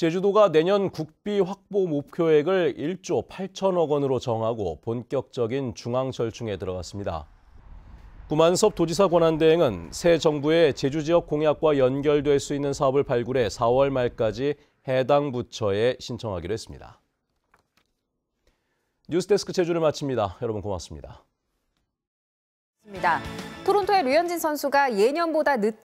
제주도가 내년 국비 확보 목표액을 1조 8천억 원으로 정하고 본격적인 중앙절충에 들어갔습니다. 구만섭 도지사 권한대행은 새 정부의 제주 지역 공약과 연결될 수 있는 사업을 발굴해 4월 말까지 해당 부처에 신청하기로 했습니다. 뉴스데스크 제주를 마칩니다. 여러분 고맙습니다. 토론토의 류현진 선수가 예년보다 늦게